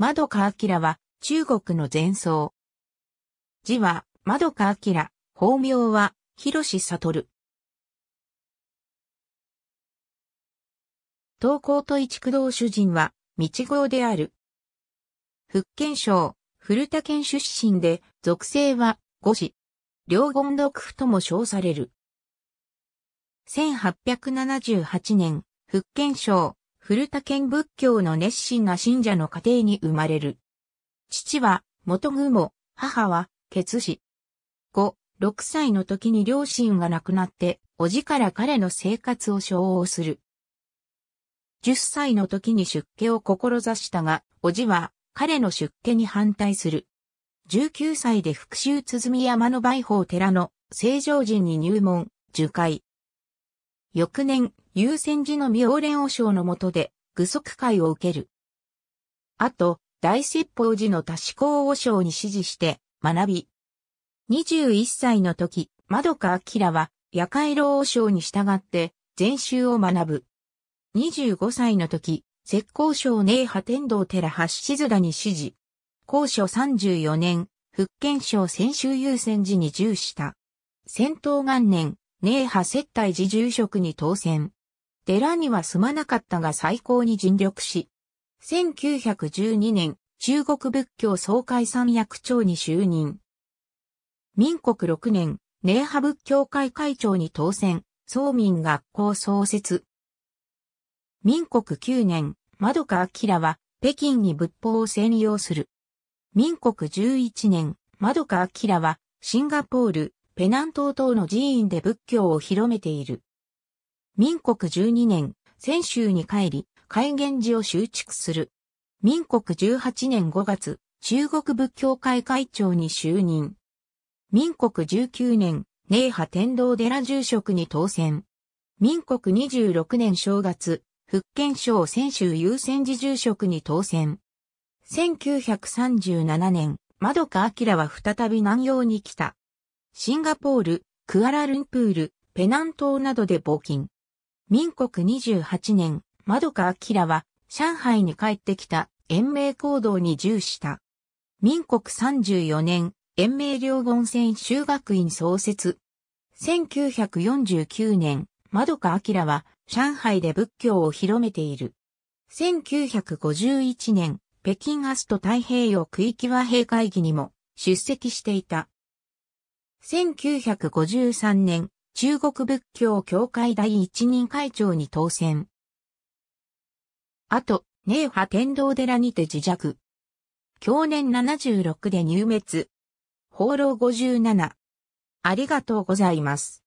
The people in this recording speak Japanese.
マドカ・あキラは、中国の前奏。字は、マドカ・あキラ、法名は、広志悟。東高と一駆動主人は、道号である。福建省、古田県出身で、属性は、五子。両権独府とも称される。1878年、福建省、古田県仏教の熱心な信者の家庭に生まれる。父は元雲母、は血死。5、6歳の時に両親が亡くなって、おじから彼の生活を所望する。10歳の時に出家を志したが、おじは彼の出家に反対する。19歳で復讐鼓山の売法寺の正常人に入門、受戒。翌年、優先寺の妙蓮和尚の下で、具足会を受ける。あと、大説法寺の多志向和尚に指示して、学び。21歳の時、窓か明は、夜会老和尚に従って、禅宗を学ぶ。25歳の時、石膏省寧波天道寺八静田に指示。高所34年、福建省泉州優先寺に従した。戦闘元年、寧派接待時住職に当選。寺には住まなかったが最高に尽力し、1912年、中国仏教総会三役長に就任。民国6年、寧派仏教会会長に当選、総民学校創設。民国9年、窓か明は、北京に仏法を専用する。民国11年、窓か明は、シンガポール、ペナン島等の寺院で仏教を広めている。民国12年、泉州に帰り、海元寺を修築する。民国18年5月、中国仏教会会長に就任。民国19年、寧波天道寺住職に当選。民国26年正月、福建省泉州優先寺住職に当選。1937年、窓か明は再び南洋に来た。シンガポール、クアラルンプール、ペナン島などで募金。民国28年、窓か明は、上海に帰ってきた延命行動に従した。民国34年、延命両言戦修学院創設。1949年、窓か明は、上海で仏教を広めている。1951年、北京アスト太平洋区域和平会議にも出席していた。1953年、中国仏教協会第一任会長に当選。あと、寧波天道寺にて自弱。去年76で入滅。放浪57。ありがとうございます。